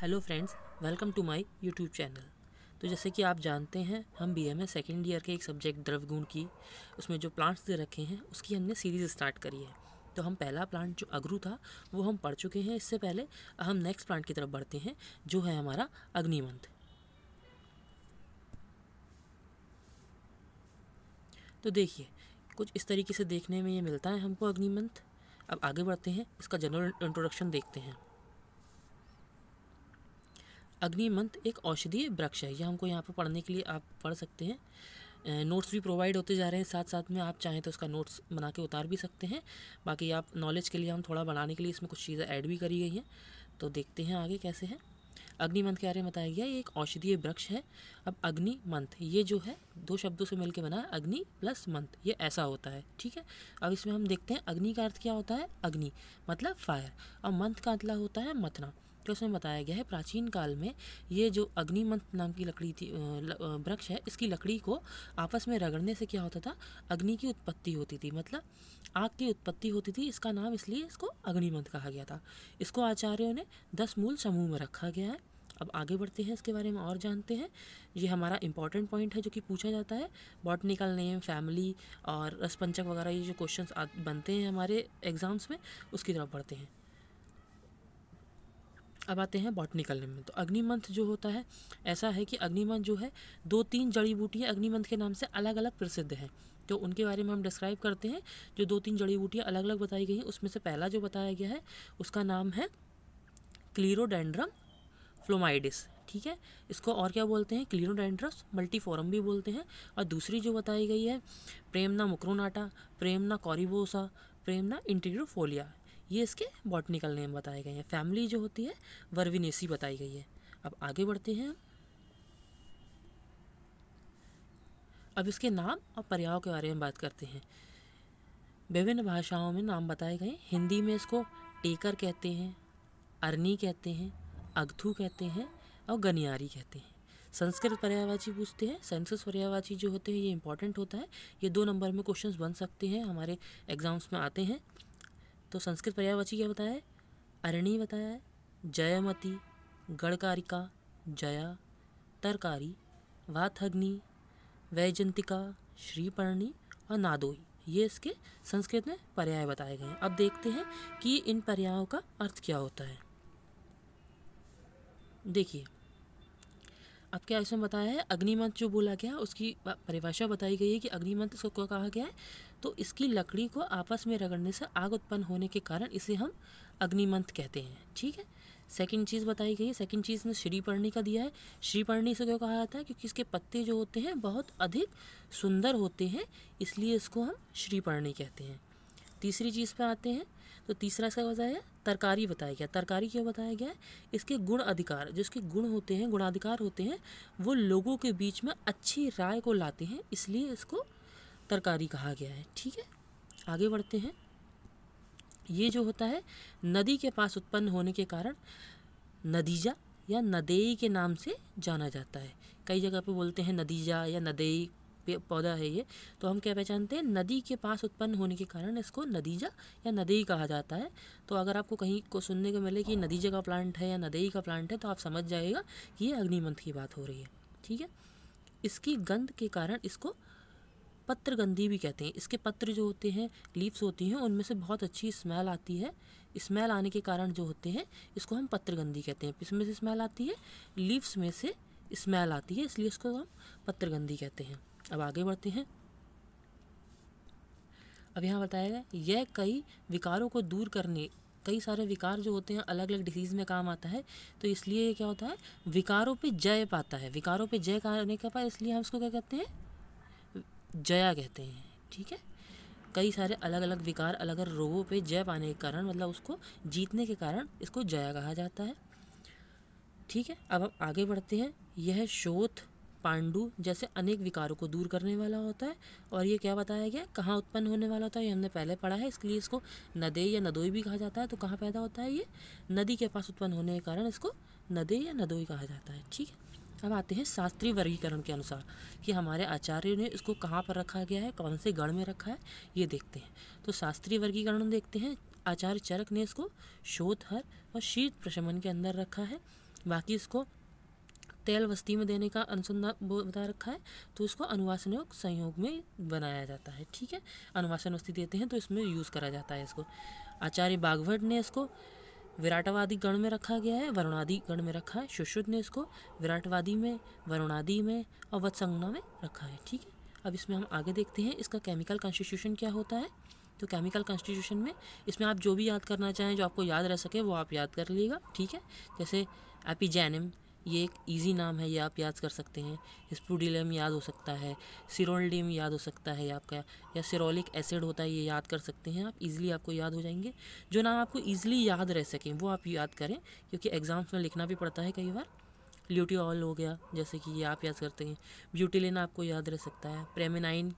hello friends welcome to my YouTube channel तो जैसे कि आप जानते हैं हम B M A second year के एक सब्जेक्ट द्रवगुण की उसमें जो प्लांट्स दे रखे हैं उसकी हमने सीरीज़ स्टार्ट करी है तो हम पहला प्लांट जो अग्रू था वो हम पढ़ चुके हैं इससे पहले हम नेक्स्ट प्लांट की तरफ बढ़ते हैं जो है हमारा अग्निमंथ तो देखिए कुछ इस तरीके से देखने में ये मिलता है हमको अग्निमंथ अब आगे बढ़ते हैं इसका जनरल इंट्रोडक्शन देखते हैं अग्निमंत एक औषधीय वृक्ष है यह हमको यहाँ पर पढ़ने के लिए आप पढ़ सकते हैं नोट्स भी प्रोवाइड होते जा रहे हैं साथ साथ में आप चाहें तो उसका नोट्स बना के उतार भी सकते हैं बाकी आप नॉलेज के लिए हम थोड़ा बढ़ाने के लिए इसमें कुछ चीज़ें ऐड भी करी गई हैं तो देखते हैं आगे कैसे हैं अग्निमंथ के बारे में बताया गया ये एक औषधीय वृक्ष है अब अग्निमंथ ये जो है दो शब्दों से मिलकर बना है अग्नि प्लस मंथ ये ऐसा होता है ठीक है अब इसमें हम देखते हैं अग्नि का अर्थ क्या होता है अग्नि मतलब फायर और मंथ का मतलब होता है मथना तो उसमें बताया गया है प्राचीन काल में ये जो अग्निमंत नाम की लकड़ी थी वृक्ष है इसकी लकड़ी को आपस में रगड़ने से क्या होता था अग्नि की उत्पत्ति होती थी मतलब आग की उत्पत्ति होती थी इसका नाम इसलिए इसको अग्निमंत कहा गया था इसको आचार्यों ने दस मूल समूह में रखा गया है अब आगे बढ़ते हैं इसके बारे में और जानते हैं ये हमारा इंपॉर्टेंट पॉइंट है जो कि पूछा जाता है बॉटनिकल नेम फैमिली और रसपंचक वगैरह ये जो क्वेश्चंस बनते हैं हमारे एग्ज़ाम्स में उसकी तरफ बढ़ते हैं अब आते हैं बॉटनिकल नेम में तो अग्निमंथ जो होता है ऐसा है कि अग्निमंथ जो है दो तीन जड़ी बूटियाँ अग्निमंथ के नाम से अलग अलग प्रसिद्ध हैं तो उनके बारे में हम डिस्क्राइब करते हैं जो दो तीन जड़ी बूटियाँ अलग अलग बताई गई हैं उसमें से पहला जो बताया गया है उसका नाम है क्लीरोडेंड्रम फ्लोमाइडिस ठीक है इसको और क्या बोलते हैं क्लीरोडेंड्रस मल्टीफोरम भी बोलते हैं और दूसरी जो बताई गई है प्रेमना मुक्रोनाटा प्रेमना कॉरिबोसा प्रेमना इंटीग्रोफोलिया ये इसके बॉटनिकल नेम बताए गए हैं फैमिली जो होती है वर्विनेसी बताई गई है अब आगे बढ़ते हैं अब इसके नाम और पर्याव के बारे में बात करते हैं विभिन्न भाषाओं में नाम बताए गए हिंदी में इसको टेकर कहते हैं अरनी कहते हैं अगथू कहते हैं और गनियारी कहते हैं संस्कृत पर्यायवाची पूछते हैं संस्कृत पर्यायवाची जो होते हैं ये इंपॉर्टेंट होता है ये दो नंबर में क्वेश्चंस बन सकते हैं हमारे एग्जाम्स में आते हैं तो संस्कृत पर्यायवाची क्या बताया अरणी बताया है जयमती गणकारिका जया तरकारी वाथग्नि वैजंतिका श्रीपर्णी और नादोई ये इसके संस्कृत में पर्याय बताए गए हैं अब देखते हैं कि इन पर्यायों का अर्थ क्या होता है देखिए आपके इसमें बताया है अग्निमंत्र जो बोला गया उसकी परिभाषा बताई गई है कि अग्निमंत्र इसको क्यों कहा गया है तो इसकी लकड़ी को आपस में रगड़ने से आग उत्पन्न होने के कारण इसे हम अग्निमंत्र कहते हैं ठीक है सेकंड चीज़ बताई गई है सेकंड चीज़ ने श्रीपर्णी का दिया है श्रीपर्णी से क्यों कहा जाता है क्योंकि इसके पत्ते जो होते हैं बहुत अधिक सुंदर होते हैं इसलिए इसको हम श्रीपर्णी कहते हैं तीसरी चीज़ पर आते हैं तो तीसरा इसका बताया गया तरकारी बताया गया तरकारी क्या बताया गया है इसके गुण अधिकार जो इसके गुण होते हैं गुणाधिकार होते हैं वो लोगों के बीच में अच्छी राय को लाते हैं इसलिए इसको तरकारी कहा गया है ठीक है आगे बढ़ते हैं ये जो होता है नदी के पास उत्पन्न होने के कारण नदीजा या नदेई के नाम से जाना जाता है कई जगह पे बोलते हैं नदीजा या नदेई पौधा है ये तो हम क्या पहचानते हैं नदी के पास उत्पन्न होने के कारण इसको नदीजा या नदी कहा जाता है तो अगर आपको कहीं को सुनने को मिले कि नदीजा का प्लांट है या नदई का प्लांट है तो आप समझ जाएगा कि ये अग्निमंथ की बात हो रही है ठीक है इसकी गंध के कारण इसको गंदी भी कहते हैं इसके पत्र जो होते हैं लीव्स होती हैं उनमें से बहुत अच्छी स्मेल आती है स्मेल आने के कारण जो होते हैं इसको हम गंदी कहते हैं इसमें से स्मेल आती है लीव्स में से स्मेल आती है इसलिए इसको हम गंदी कहते हैं अब आगे बढ़ते हैं अब यहाँ बताया गया यह कई विकारों को दूर करने कई सारे विकार जो होते हैं अलग अलग डिसीज़ में काम आता है तो इसलिए ये क्या होता है विकारों पे जय पाता है विकारों पे जय करने का पास इसलिए हम इसको क्या कहते हैं जया कहते हैं ठीक है कई सारे अलग अलग विकार अलग अलग रोगों पे जय पाने के कारण मतलब उसको जीतने के कारण इसको जया कहा जाता है ठीक है अब हम आगे बढ़ते हैं यह शोध पांडु जैसे अनेक विकारों को दूर करने वाला होता है और ये क्या बताया गया कहाँ उत्पन्न होने वाला होता है ये हमने पहले पढ़ा है इसलिए इसको नदे या नदोई भी कहा जाता है तो कहाँ पैदा होता है ये नदी के पास उत्पन्न होने के कारण इसको नदे या नदोई कहा जाता है ठीक है अब आते हैं शास्त्रीय वर्गीकरण के अनुसार कि हमारे आचार्य ने इसको कहाँ पर रखा गया है कौन से गण में रखा है ये देखते हैं तो शास्त्रीय वर्गीकरण देखते हैं आचार्य चरक ने इसको शोधहर और शीत प्रशमन के अंदर रखा है बाकी इसको तेल वस्ती में देने का अनुसंधान बता रखा है तो उसको अनुवासन योग संयोग में बनाया जाता है ठीक है अनुवासन वस्ती देते हैं तो इसमें यूज़ करा जाता है इसको आचार्य बागवट ने इसको विराटवादी गण में रखा गया है वरुणादि गण में रखा है सुश्रुत ने इसको विराटवादी में वरुणादि में और वत्संगना में रखा है ठीक है अब इसमें हम आगे देखते हैं इसका केमिकल कॉन्स्टिट्यूशन क्या होता है तो केमिकल कॉन्स्टिट्यूशन में इसमें आप जो भी याद करना चाहें जो आपको याद रह सके वो आप याद कर लीजिएगा ठीक है जैसे एपिजैनिम ये एक ईजी नाम है ये आप याद कर सकते हैं स्पूडिलम याद हो सकता है सिरोलडिम याद हो सकता है आपका या सिरोलिक एसिड होता है ये याद कर सकते हैं आप ईजिली आपको याद हो जाएंगे जो नाम आपको ईजिली याद रह सकें वो आप याद करें क्योंकि एग्ज़ाम्स में लिखना भी पड़ता है कई बार ल्यूटियोल हो गया जैसे कि ये आप याद करते हैं ब्यूटीलिन आपको याद रह सकता है प्रेमिनाइन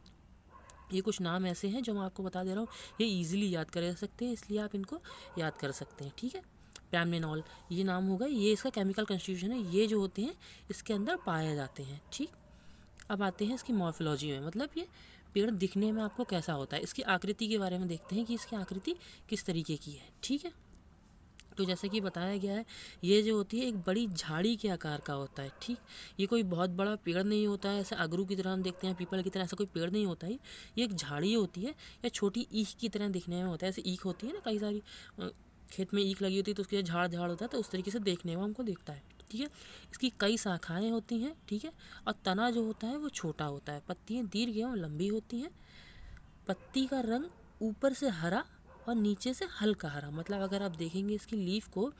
ये कुछ नाम ऐसे हैं जो मैं आपको बता दे रहा हूँ ये ईजिली याद कर सकते हैं इसलिए आप इनको याद कर सकते हैं ठीक है पैमेनॉल ये नाम होगा ये इसका केमिकल कंस्टिट्यूशन है ये जो होते हैं इसके अंदर पाए जाते हैं ठीक अब आते हैं इसकी मॉर्फोलॉजी में मतलब ये पेड़ दिखने में आपको कैसा होता है इसकी आकृति के बारे में देखते हैं कि इसकी आकृति किस तरीके की है ठीक है तो जैसे कि बताया गया है ये जो होती है एक बड़ी झाड़ी के आकार का होता है ठीक ये कोई बहुत बड़ा पेड़ नहीं होता है ऐसे अगरू की तरह हम देखते हैं पीपल की तरह ऐसा कोई पेड़ नहीं होता है ये एक झाड़ी होती है या छोटी ईख की तरह दिखने में होता है ऐसे ईख होती है ना कई सारी खेत में ईख लगी होती है तो उसके झाड़ झाड़ होता है तो उस तरीके से देखने में हमको दिखता है ठीक है इसकी कई शाखाएँ होती हैं ठीक है और तना जो होता है वो छोटा होता है पत्तियाँ दीर्घ एवं लंबी होती हैं पत्ती का रंग ऊपर से हरा और नीचे से हल्का हरा मतलब अगर आप देखेंगे इसकी लीफ को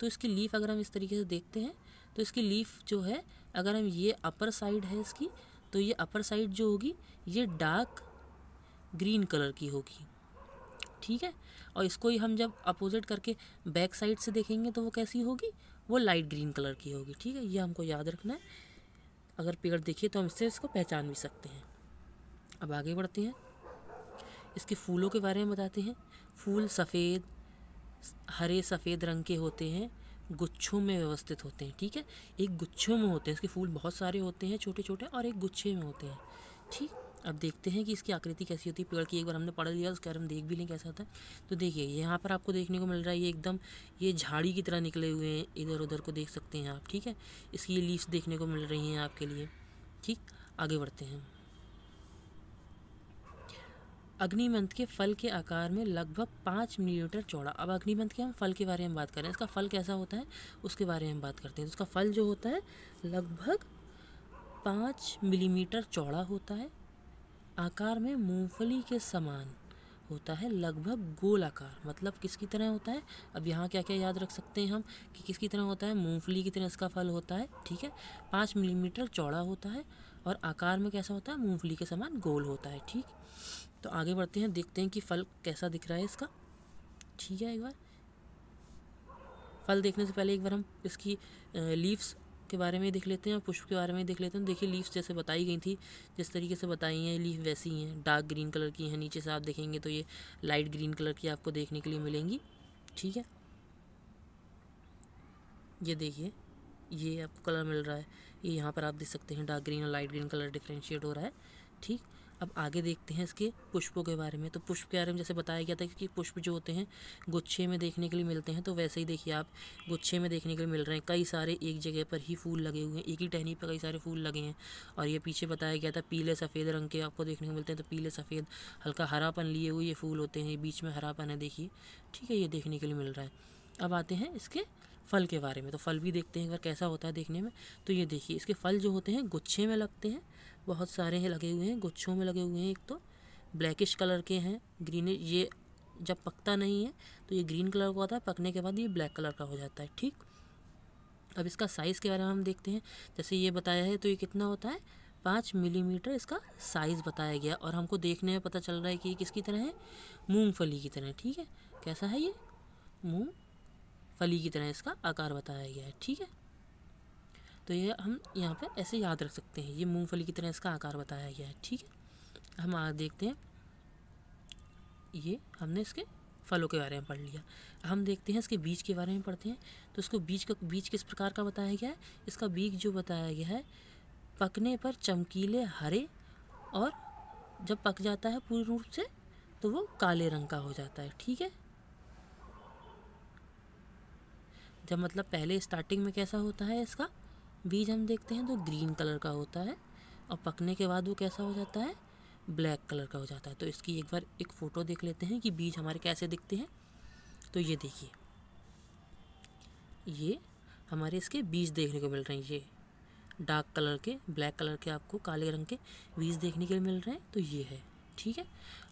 तो इसकी लीफ अगर हम इस तरीके से देखते हैं तो इसकी लीफ जो है अगर हम ये अपर साइड है इसकी तो ये अपर साइड जो होगी ये डार्क ग्रीन कलर की होगी ठीक है और इसको ही हम जब अपोजिट करके बैक साइड से देखेंगे तो वो कैसी होगी वो लाइट ग्रीन कलर की होगी ठीक है ये हमको याद रखना है अगर पेड़ देखिए तो हम इससे इसको पहचान भी सकते हैं अब आगे बढ़ते हैं इसके फूलों के बारे में बताते हैं फूल सफ़ेद हरे सफ़ेद रंग के होते हैं गुच्छों में व्यवस्थित होते हैं ठीक है एक गुच्छों में होते हैं इसके फूल बहुत सारे होते हैं छोटे छोटे और एक गुच्छे में होते हैं ठीक अब देखते हैं कि इसकी आकृति कैसी होती है पेड़ की एक बार हमने पढ़ लिया उसके बारे में देख भी लें कैसा होता है तो देखिए यहाँ पर आपको देखने को मिल रहा है ये एकदम ये झाड़ी की तरह निकले हुए हैं इधर उधर को देख सकते हैं आप ठीक है इसकी ये लीव्स देखने को मिल रही हैं आपके लिए ठीक आगे बढ़ते हैं अग्निमंथ के फल के आकार में लगभग पाँच मिलीमीटर चौड़ा अब अग्निमंथ के हम फल के बारे में बात कर रहे हैं इसका फल कैसा होता है उसके बारे में हम बात करते हैं उसका तो फल जो होता है लगभग पाँच मिलीमीटर चौड़ा होता है आकार में मूंगफली के समान होता है लगभग गोलाकार मतलब किसकी तरह होता है अब यहाँ क्या क्या याद रख सकते हैं हम कि किसकी तरह होता है मूंगफली की तरह इसका फल होता है ठीक है पाँच मिलीमीटर चौड़ा होता है और आकार में कैसा होता है मूंगफली के समान गोल होता है ठीक तो आगे बढ़ते हैं देखते हैं कि फल कैसा दिख रहा है इसका ठीक है एक बार फल देखने से पहले एक बार हम इसकी लीव्स के बारे में देख लेते हैं और पुष्प के बारे में देख लेते हैं देखिए लीव्स जैसे बताई गई थी जिस तरीके से बताई हैं लीफ वैसी हैं डार्क ग्रीन कलर की हैं नीचे से आप देखेंगे तो ये लाइट ग्रीन कलर की आपको देखने के लिए मिलेंगी ठीक है ये देखिए ये आपको कलर मिल रहा है ये यहाँ पर आप देख सकते हैं डार्क ग्रीन और लाइट ग्रीन कलर डिफ्रेंशिएट हो रहा है ठीक अब आगे देखते हैं इसके पुष्पों के बारे में तो पुष्प के बारे में जैसे बताया गया था कि पुष्प जो होते हैं गुच्छे में देखने के लिए मिलते हैं तो वैसे ही देखिए आप गुच्छे में देखने के लिए मिल रहे हैं कई सारे एक जगह पर ही फूल लगे हुए हैं एक ही टहनी पर कई सारे फूल लगे हैं और ये पीछे बताया गया था पीले सफ़ेद रंग के आपको देखने को मिलते हैं तो पीले सफ़ेद हल्का हरापन लिए हुए ये फूल होते हैं बीच में हरापन है देखिए ठीक है ये देखने के लिए मिल रहा है अब आते हैं इसके फल के बारे में तो फल भी देखते हैं एक बार कैसा होता है देखने में तो ये देखिए इसके फल जो होते हैं गुच्छे में लगते हैं बहुत सारे हैं लगे हुए हैं गुच्छों में लगे हुए हैं एक तो ब्लैकिश कलर के हैं ग्रीन ये जब पकता नहीं है तो ये ग्रीन कलर का होता है पकने के बाद ये ब्लैक कलर का हो जाता है ठीक अब इसका साइज़ के बारे में हम देखते हैं जैसे ये बताया है तो ये कितना होता है पाँच मिलीमीटर इसका साइज़ बताया गया और हमको देखने में पता चल रहा है कि ये किसकी तरह है मूंगफली की तरह ठीक है कैसा है ये मूँग फली की तरह इसका आकार बताया गया है ठीक है तो ये हम यहाँ पे ऐसे याद रख सकते हैं ये मूंगफली की तरह इसका आकार बताया गया है ठीक है हम आज देखते हैं ये हमने इसके फलों के बारे में पढ़ लिया हम देखते हैं इसके बीज के बारे में पढ़ते हैं तो इसको बीज का बीज किस प्रकार का बताया गया है इसका बीज जो बताया गया है पकने पर चमकीले हरे और जब पक जाता है पूर्ण रूप से तो वो काले रंग का हो जाता है ठीक है जब मतलब पहले स्टार्टिंग में कैसा होता है इसका बीज हम देखते हैं तो ग्रीन कलर का होता है और पकने के बाद वो कैसा हो जाता है ब्लैक कलर का हो जाता है तो इसकी एक बार एक फ़ोटो देख लेते हैं कि बीज हमारे कैसे दिखते हैं तो ये देखिए ये हमारे इसके बीज देखने को मिल रहे हैं ये डार्क कलर के ब्लैक कलर के आपको काले रंग के बीज देखने के लिए मिल रहे हैं तो ये है ठीक है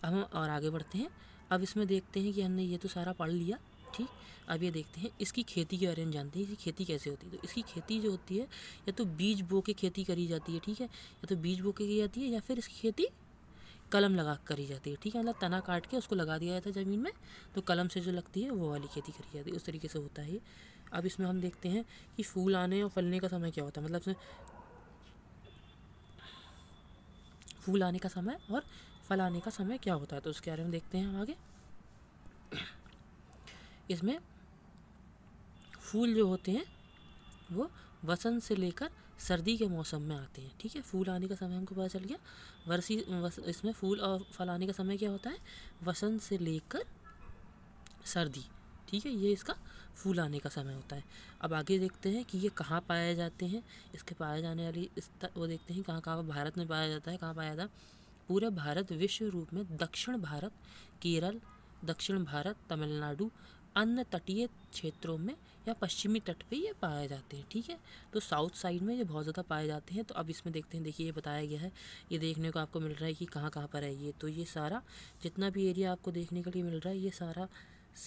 अब हम और आगे बढ़ते हैं अब इसमें देखते हैं कि हमने ये तो सारा पढ़ लिया ठीक अब ये देखते हैं इसकी खेती के बारे में जानते हैं इसकी खेती कैसे होती है तो इसकी खेती जो होती है या तो बीज बो के खेती करी जाती है ठीक है या तो बीज बो के की जाती है या फिर इसकी खेती कलम लगा करी जाती है ठीक है मतलब तना काट के उसको लगा दिया जाता है ज़मीन में तो कलम से जो लगती है वो वाली खेती करी जाती है उस तरीके से होता है अब इसमें हम देखते हैं कि फूल आने और फलने का समय क्या होता है मतलब फूल आने का समय और फल आने का समय क्या होता है तो उसके बारे में देखते हैं हम आगे इसमें फूल जो होते हैं वो वसंत से लेकर सर्दी के मौसम में आते हैं ठीक है फूल आने का समय हमको पता चल गया वर्षी वस, इसमें फूल और फल आने का समय क्या होता है वसंत से लेकर सर्दी ठीक है ये इसका फूल आने का समय होता है अब आगे देखते हैं कि ये कहाँ पाए जाते हैं इसके पाए जाने वाली इस वो देखते हैं कहाँ कहाँ भारत में पाया जाता है कहाँ पाया जाता है पूरे भारत विश्व रूप में दक्षिण भारत केरल दक्षिण भारत तमिलनाडु अन्य तटीय क्षेत्रों में या पश्चिमी तट पे ये पाए जाते हैं ठीक है तो साउथ साइड में ये बहुत ज़्यादा पाए जाते हैं तो अब इसमें देखते हैं देखिए ये बताया गया है ये देखने को आपको मिल रहा है कि कहाँ कहाँ पर है ये तो ये सारा जितना भी एरिया आपको देखने के लिए मिल रहा है ये सारा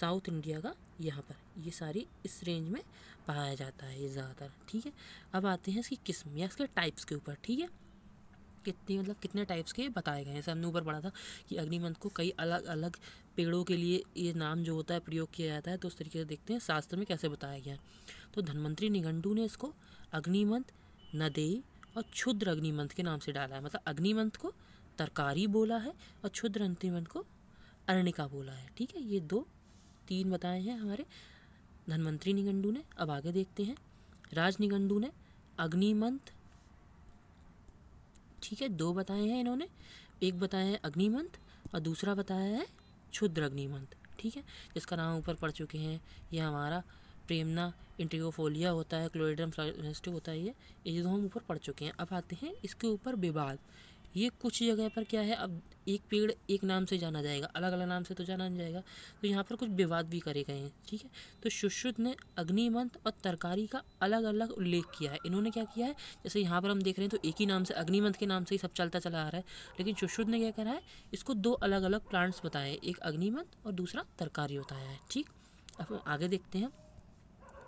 साउथ इंडिया का यहाँ पर ये सारी इस रेंज में पाया जाता है ये ज़्यादातर ठीक है अब आते हैं इसकी किस्म या इसके टाइप्स के ऊपर ठीक है कितनी मतलब कितने टाइप्स के बताए गए हैं सबने ऊपर पढ़ा था कि अग्निमंथ को कई अलग अलग पेड़ों के लिए ये नाम जो होता है प्रयोग किया जाता है तो उस तरीके से देखते हैं शास्त्र में कैसे बताया गया है तो धनवंतरी निगंडू ने इसको अग्निमंत नदेई और क्षुद्र अग्निमंथ के नाम से डाला है मतलब अग्निमंथ को तरकारी बोला है और क्षुद्र अग्निमंत को अर्णिका बोला है ठीक है ये दो तीन बताए हैं हमारे धनवंतरी निगंडू ने अब आगे देखते हैं राज निगंडू ने अग्निमंत ठीक है दो बताए हैं इन्होंने एक बताया है अग्निमंत और दूसरा बताया है क्षुद्र अग्निमंत ठीक है जिसका नाम ऊपर पड़ चुके हैं यह हमारा प्रेमना इंट्रियोफोलिया होता है क्लोरिडम होता है ये ये हम ऊपर पढ़ चुके हैं अब आते हैं इसके ऊपर विवाद ये कुछ जगह पर क्या है अब एक पेड़ एक नाम से जाना जाएगा अलग अलग नाम से तो जाना नहीं जाएगा तो यहाँ पर कुछ विवाद भी करे गए हैं ठीक है तो सुश्रुत ने अग्निमंत और तरकारी का अलग अलग उल्लेख किया है इन्होंने क्या किया है जैसे यहाँ पर हम देख रहे हैं तो एक ही नाम से अग्निमंत के नाम से ही सब चलता चला आ रहा है लेकिन सुश्रुत ने क्या करा है इसको दो अलग अलग प्लांट्स बताए एक अग्निमंत और दूसरा तरकारी बताया है ठीक अब हम आगे देखते हैं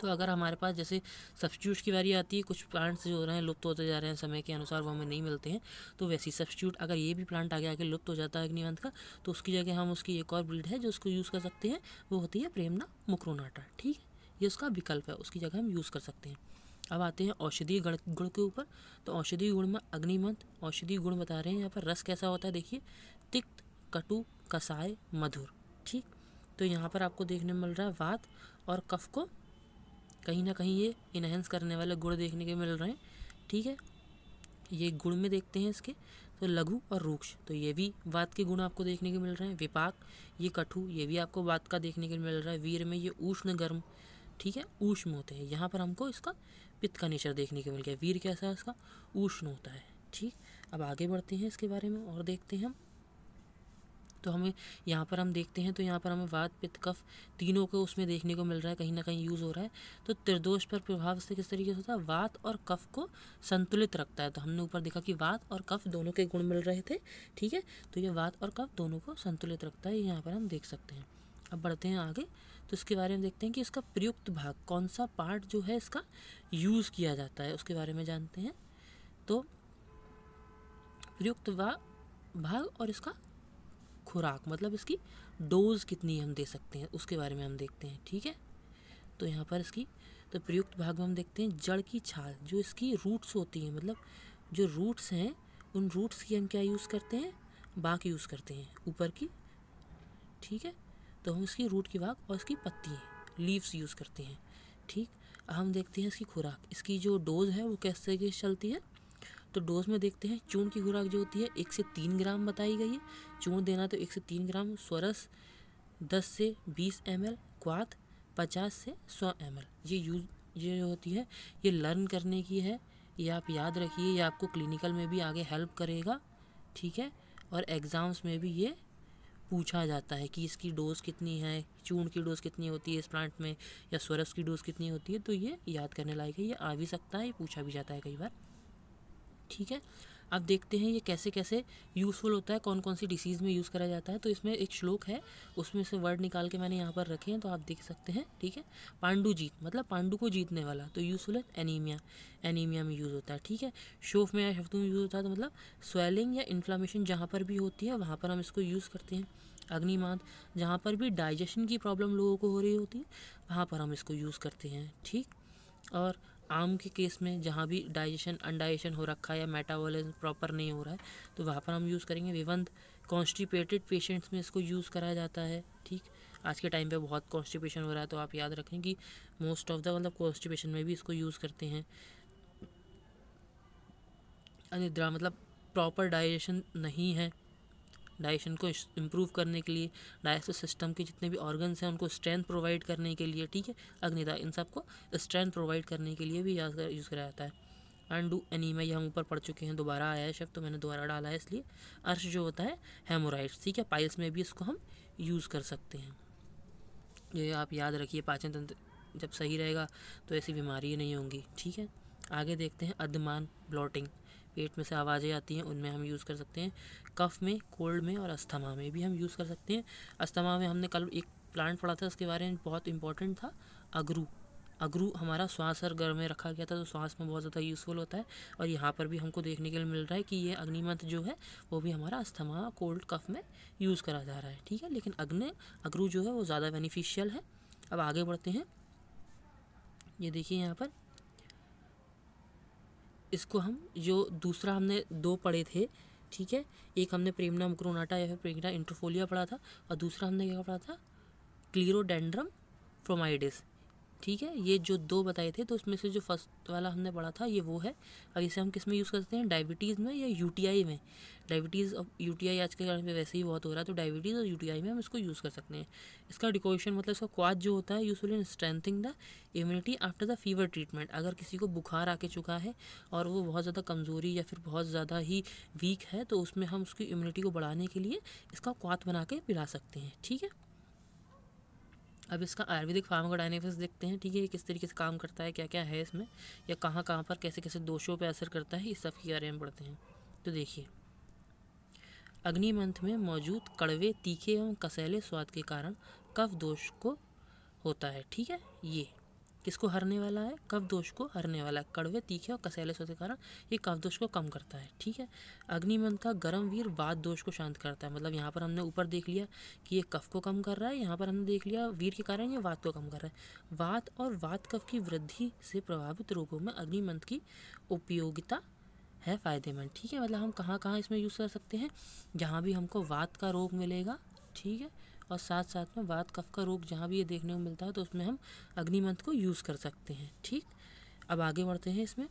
तो अगर हमारे पास जैसे सब्सिट्यूट की बारी आती है कुछ प्लांट्स जो हो रहे हैं लुप्त होते जा रहे हैं समय के अनुसार वो हमें नहीं मिलते हैं तो वैसे ही सब्सिट्यूट अगर ये भी प्लांट आगे आगे लुप्त हो जाता है अग्निवंत का तो उसकी जगह हम उसकी एक और ब्रीड है जो उसको यूज़ कर सकते हैं वो होती है प्रेमना मुक्रोनाटा ठीक है ये उसका विकल्प है उसकी जगह हम यूज़ कर सकते हैं अब आते हैं औषधीय गण गुण के ऊपर तो औषधीय गुण में अग्निमंत औषधीय गुण बता रहे हैं यहाँ पर रस कैसा होता है देखिए तिक्त कटु कसाय मधुर ठीक तो यहाँ पर आपको देखने मिल रहा है वात और कफ को कहीं ना कहीं ये इनहेंस करने वाले गुण देखने के मिल रहे हैं ठीक है ये गुण में देखते हैं इसके तो लघु और रूक्ष तो ये भी बात के गुण आपको देखने के मिल रहे हैं विपाक ये कठु ये भी आपको बात का देखने के मिल रहा है वीर में ये उष्ण गर्म ठीक है उष्ण होते हैं यहाँ पर हमको इसका पित्त का नेचर देखने के मिल गया वीर कैसा है इसका उष्ण होता है ठीक अब आगे बढ़ते हैं इसके बारे में और देखते हैं हम तो हमें यहाँ पर हम देखते हैं तो यहाँ पर हमें वाद पित्त कफ तीनों को उसमें देखने को मिल रहा है कहीं ना कहीं यूज़ हो रहा है तो त्रिदोष पर प्रभाव से किस तरीके से होता है वात और कफ को संतुलित रखता है तो हमने ऊपर देखा कि वात और कफ दोनों के गुण मिल रहे थे ठीक है तो ये वात और कफ दोनों को संतुलित रखता है यहाँ पर हम देख सकते हैं अब बढ़ते हैं आगे तो इसके बारे में देखते हैं कि इसका प्रयुक्त भाग कौन सा पार्ट जो है इसका यूज़ किया जाता है उसके बारे में जानते हैं तो प्रयुक्त वा भाग और इसका खुराक मतलब इसकी डोज़ कितनी हम दे सकते हैं उसके बारे में हम देखते हैं ठीक है तो यहाँ पर इसकी तो प्रयुक्त भाग में हम देखते हैं जड़ की छाल जो इसकी रूट्स होती हैं मतलब जो रूट्स हैं उन रूट्स की हम क्या यूज़ करते हैं बाक यूज़ करते हैं ऊपर की ठीक है तो हम इसकी रूट की बाग और इसकी पत्ती लीव्स यूज़ करते हैं ठीक हम देखते हैं इसकी खुराक इसकी जो डोज है वो कैसे चलती है तो डोज में देखते हैं चून की खुराक जो होती है एक से तीन ग्राम बताई गई है चून देना तो एक से तीन ग्राम स्वरस दस से बीस एम एल क्वात पचास से सौ एम एल ये यूज ये जो होती है ये लर्न करने की है ये आप याद रखिए ये आपको क्लिनिकल में भी आगे हेल्प करेगा ठीक है और एग्ज़ाम्स में भी ये पूछा जाता है कि इसकी डोज़ कितनी है चून की डोज़ कितनी होती है इस प्लांट में या स्वरस की डोज़ कितनी होती है तो ये याद करने लायक है ये आ भी सकता है ये पूछा भी जाता है कई बार ठीक है अब देखते हैं ये कैसे कैसे यूज़फुल होता है कौन कौन सी डिसीज़ में यूज़ करा जाता है तो इसमें एक श्लोक है उसमें से वर्ड निकाल के मैंने यहाँ पर रखे हैं तो आप देख सकते हैं ठीक है पांडु जीत मतलब पांडु को जीतने वाला तो यूज़फुल है एनीमिया एनीमिया में यूज़ होता है ठीक है शोफ में या शफ्तू में यूज़ होता है तो मतलब स्वेलिंग या इन्फ्लामेशन जहाँ पर भी होती है वहाँ पर हम इसको यूज़ करते हैं अग्निमाद जहाँ पर भी डाइजेशन की प्रॉब्लम लोगों को हो रही होती है वहाँ पर हम इसको यूज़ करते हैं ठीक और आम के केस में जहाँ भी डाइजेशन अनडाइजेशन हो रखा है या मेटाबॉलिज्म प्रॉपर नहीं हो रहा है तो वहाँ पर हम यूज़ करेंगे विवंध कॉन्स्टिपेटेड पेशेंट्स में इसको यूज़ करा जाता है ठीक आज के टाइम पे बहुत कॉन्स्टिपेशन हो रहा है तो आप याद रखें कि मोस्ट ऑफ द मतलब कॉन्स्टिपेशन में भी इसको यूज़ करते हैं अनिद्रा मतलब प्रॉपर डाइजेशन नहीं है डाइजेशन को इम्प्रूव करने के लिए डाइजेस्टिव सिस्टम के जितने भी ऑर्गन्स हैं उनको स्ट्रेंथ प्रोवाइड करने के लिए ठीक है अग्निदा इन सबको स्ट्रेंथ प्रोवाइड करने के लिए भी यूज़ कराया जाता है अंडू एनीमा ये हम ऊपर पढ़ चुके हैं दोबारा आया है शब्द तो मैंने दोबारा डाला है इसलिए अर्श जो होता है हेमोराइड्स ठीक है पाइल्स में भी इसको हम यूज़ कर सकते हैं ये आप याद रखिए पाचन तंत्र जब सही रहेगा तो ऐसी बीमारी नहीं होंगी ठीक है आगे देखते हैं अधमान ब्लॉटिंग पेट में से आवाज़ें आती हैं उनमें हम यूज़ कर सकते हैं कफ़ में कोल्ड में और अस्थमा में भी हम यूज़ कर सकते हैं अस्थमा में हमने कल एक प्लांट पढ़ा था उसके बारे में बहुत इंपॉर्टेंट था अगरू अगरू हमारा श्वास और गर्भ में रखा गया था तो श्वास में बहुत ज़्यादा यूज़फुल होता है और यहाँ पर भी हमको देखने के लिए मिल रहा है कि ये अग्निमत जो है वो भी हमारा अस्थमा कोल्ड कफ में यूज़ करा जा रहा है ठीक है लेकिन अग्नि अगरू जो है वो ज़्यादा बेनिफिशियल है अब आगे बढ़ते हैं ये देखिए यहाँ पर इसको हम जो दूसरा हमने दो पढ़े थे ठीक है एक हमने प्रेमना मुक्रोनाटा या फिर प्रेमना इंट्रोफोलिया पढ़ा था और दूसरा हमने क्या पढ़ा था क्लीरोडेंड्रम फ्रोमाइडिस ठीक है ये जो दो बताए थे तो उसमें से जो फर्स्ट वाला हमने पढ़ा था ये वो है और इसे हम किस में यूज़ करते हैं डायबिटीज़ में या यूटीआई में डायबिटीज़ और यूटीआई आज के कारण पे वैसे ही बहुत हो रहा है तो डायबिटीज़ और यूटीआई में हम इसको यूज़ कर सकते हैं इसका डिकोशन मतलब इसका क्वाज जो होता है useful in strengthening the immunity after the fever treatment अगर किसी को बुखार आके चुका है और वो बहुत ज़्यादा कमज़ोरी या फिर बहुत ज़्यादा ही वीक है तो उसमें हम उसकी इम्यूनिटी को बढ़ाने के लिए इसका क्वात बना के पिला सकते हैं ठीक है अब इसका आयुर्वेदिक फार्माकोडाइनेमिक्स देखते हैं ठीक है ये किस तरीके से काम करता है क्या क्या है इसमें या कहाँ कहाँ पर कैसे कैसे दोषों पर असर करता है इस सब के बारे में पढ़ते हैं तो देखिए अग्निमंथ में मौजूद कड़वे तीखे एवं कसैले स्वाद के कारण कफ दोष को होता है ठीक है ये किसको हरने वाला है कफ दोष को हरने वाला है कड़वे तीखे और कसैले के कारण ये कफ दोष को कम करता है ठीक है का गर्म वीर वाद दोष को शांत करता है मतलब यहाँ पर हमने ऊपर देख लिया कि ये कफ को कम कर रहा है यहाँ पर हमने देख लिया वीर के कारण ये वात को कम कर रहा है वात और वात कफ की वृद्धि से प्रभावित रोगों में अग्निमंथ की उपयोगिता है फ़ायदेमंद ठीक है मतलब हम कहाँ कहाँ इसमें यूज़ कर सकते हैं जहाँ भी हमको वात का रोग मिलेगा ठीक है और साथ साथ में वात कफ का रोग जहाँ भी ये देखने को मिलता है तो उसमें हम अग्निमंथ को यूज़ कर सकते हैं ठीक अब आगे बढ़ते हैं इसमें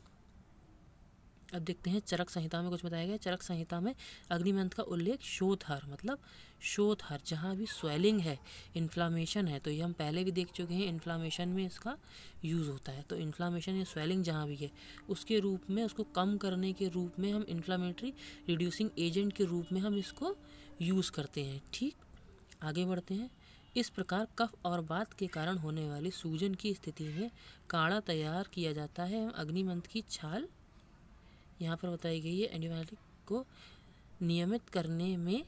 अब देखते हैं चरक संहिता में कुछ बताया गया चरक संहिता में अग्निमंथ का उल्लेख शोथहर मतलब शोथहर जहाँ भी स्वेलिंग है इन्फ्लामेशन है तो ये हम पहले भी देख चुके हैं इन्फ्लामेशन में इसका यूज़ होता है तो इन्फ्लामेशन या स्वेलिंग जहाँ भी है उसके रूप में उसको कम करने के रूप में हम इन्फ्लामेटरी रिड्यूसिंग एजेंट के रूप में हम इसको यूज़ करते हैं ठीक आगे बढ़ते हैं इस प्रकार कफ और बात के कारण होने वाली सूजन की स्थिति में काढ़ा तैयार किया जाता है एवं अग्निमंथ की छाल यहाँ पर बताई गई है एंटीबायोटिक को नियमित करने में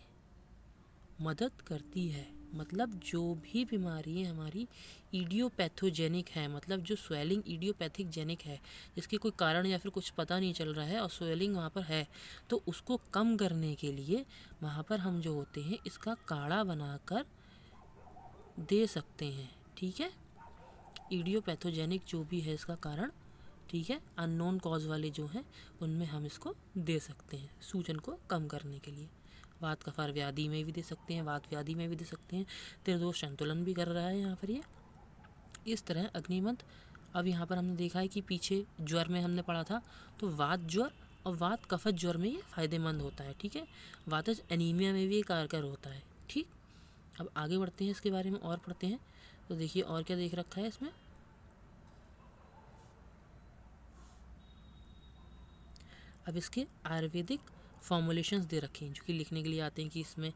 मदद करती है मतलब जो भी बीमारी हमारी ईडियोपैथोजेनिक है मतलब जो स्वेलिंग ईडियोपैथिक जेनिक है जिसके कोई कारण या फिर कुछ पता नहीं चल रहा है और स्वेलिंग वहाँ पर है तो उसको कम करने के लिए वहाँ पर हम जो होते हैं इसका काढ़ा बनाकर दे सकते हैं ठीक है ईडियोपैथोजेनिक जो भी है इसका कारण ठीक है अननोन कॉज वाले जो हैं उनमें हम इसको दे सकते हैं सूजन को कम करने के लिए वात कफार व्याधि में भी दे सकते हैं वात व्याधि में भी दे सकते हैं त्रिदोष संतुलन भी कर रहा है यहाँ पर ये इस तरह अग्निमंत अब यहाँ पर हमने देखा है कि पीछे ज्वर में हमने पढ़ा था तो वात ज्वर और वात कफज ज्वर में ये फ़ायदेमंद होता है ठीक है वातज एनीमिया में भी ये कारगर होता है ठीक अब आगे बढ़ते हैं इसके बारे में और पढ़ते हैं तो देखिए और क्या देख रखा है इसमें अब इसके आयुर्वेदिक फॉर्मूलेशंस दे रखी हैं जो कि लिखने के लिए आते हैं कि इसमें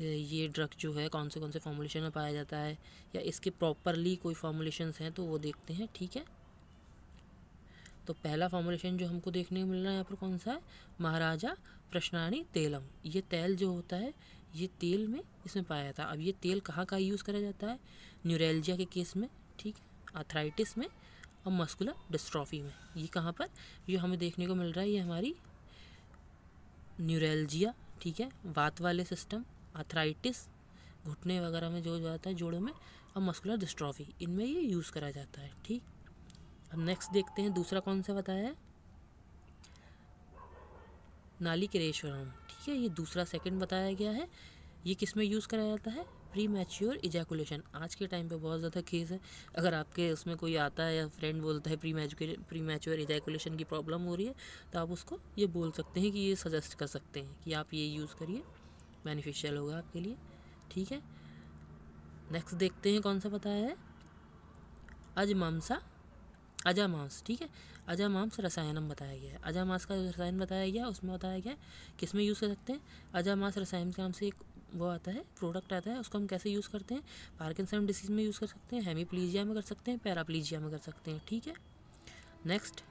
ये ड्रग जो है कौन से कौन से फॉर्मूलेशन में पाया जाता है या इसके प्रॉपरली कोई फॉर्मूलेशंस हैं तो वो देखते हैं ठीक है तो पहला फॉर्मूलेशन जो हमको देखने को मिल रहा है यहाँ पर कौन सा है महाराजा प्रश्नानी तेलम ये तेल जो होता है ये तेल में इसमें पाया जाता है अब ये तेल कहाँ का यूज़ करा जाता है न्यूरेल्जिया के केस में ठीक है अथराइटिस में और मस्कुलर डिस्ट्रॉफी में ये कहाँ पर ये हमें देखने को मिल रहा है ये हमारी न्यूरल्जिया ठीक है वात वाले सिस्टम आर्थराइटिस घुटने वगैरह में जो जाता है जोड़ों में और मस्कुलर डिस्ट्रॉफी इनमें ये यूज़ करा जाता है ठीक अब नेक्स्ट देखते हैं दूसरा कौन सा बताया है नाली रेशम ठीक है ये दूसरा सेकंड बताया गया है ये किस में यूज़ कराया जाता है प्री मैच्योर इजैकुलेशन आज के टाइम पे बहुत ज़्यादा केस है अगर आपके उसमें कोई आता है या फ्रेंड बोलता है pre match premature ejaculation की प्रॉब्लम हो रही है तो आप उसको ये बोल सकते हैं कि ये सजेस्ट कर सकते हैं कि आप ये यूज़ करिए बेनिफिशियल होगा आपके लिए ठीक है नेक्स्ट देखते हैं कौन सा बताया है अजमामसा अजामांस ठीक है अजामांस रसायनम बताया गया है अजामांस का रसायन बताया गया उसमें बताया गया है किस में यूज़ कर सकते हैं अजामांस रसायन के नाम से एक वो आता है प्रोडक्ट आता है उसको हम कैसे यूज़ करते हैं पार्किंसन डिसीज़ में यूज़ कर सकते हैं हेमीप्लीजिया में कर सकते हैं पैराप्लीजिया में कर सकते हैं ठीक है नेक्स्ट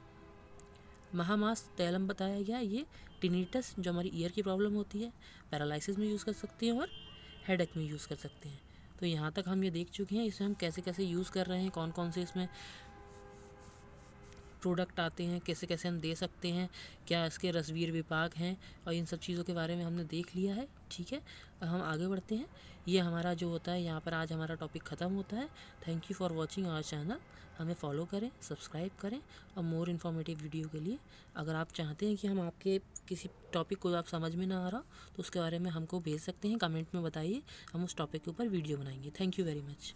महामास तैलम बताया गया ये टिनीटस जो हमारी ईयर की प्रॉब्लम होती है पैरालिसिस में यूज़ कर सकते हैं और हेड में यूज़ कर सकते हैं तो यहाँ तक हम ये देख चुके हैं इसमें हम कैसे कैसे यूज़ कर रहे हैं कौन कौन से इसमें प्रोडक्ट आते हैं कैसे कैसे हम दे सकते हैं क्या इसके रसवीर विभाग हैं और इन सब चीज़ों के बारे में हमने देख लिया है ठीक है अब हम आगे बढ़ते हैं ये हमारा जो होता है यहाँ पर आज हमारा टॉपिक ख़त्म होता है thank you for watching our channel हमें फॉलो करें सब्सक्राइब करें और मोर इन्फॉर्मेटिव वीडियो के लिए अगर आप चाहते हैं कि हम आपके किसी टॉपिक को आप समझ में ना आ रहा तो उसके बारे में हमको भेज सकते हैं कमेंट में बताइए हम उस टॉपिक के ऊपर वीडियो बनाएंगे थैंक यू वेरी मच